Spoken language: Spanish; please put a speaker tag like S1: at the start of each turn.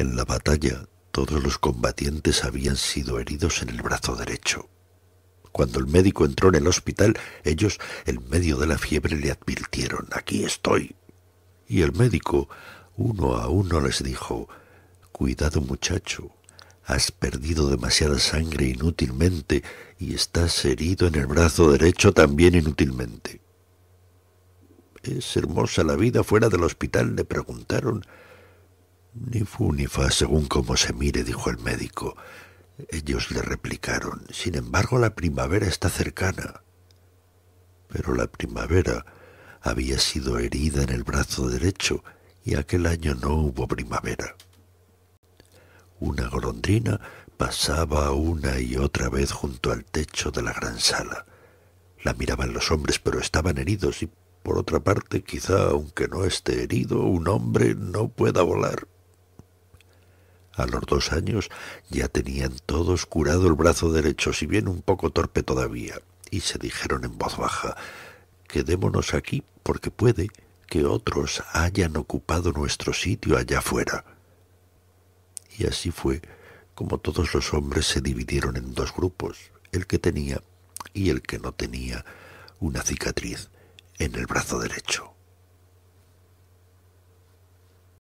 S1: En la batalla todos los combatientes habían sido heridos en el brazo derecho. Cuando el médico
S2: entró en el hospital, ellos, en medio de la fiebre, le advirtieron, aquí estoy. Y el médico, uno a uno, les dijo, cuidado muchacho, has perdido demasiada sangre inútilmente y estás herido en el brazo derecho también inútilmente. ¿Es hermosa la vida fuera del hospital? le preguntaron ni fu ni fa, según como se mire, dijo el médico. Ellos le replicaron, sin embargo la primavera está cercana. Pero la primavera había sido herida en el brazo derecho y aquel año no hubo primavera. Una golondrina pasaba una y otra vez junto al techo de la gran sala. La miraban los hombres, pero estaban heridos y, por otra parte, quizá aunque no esté herido, un hombre no pueda volar. A los dos años ya tenían todos curado el brazo derecho, si bien un poco torpe todavía, y se dijeron en voz baja, quedémonos aquí porque puede que otros hayan ocupado nuestro sitio allá afuera. Y así fue como todos los hombres se dividieron en dos grupos, el que tenía y el
S1: que no tenía una cicatriz en el brazo derecho.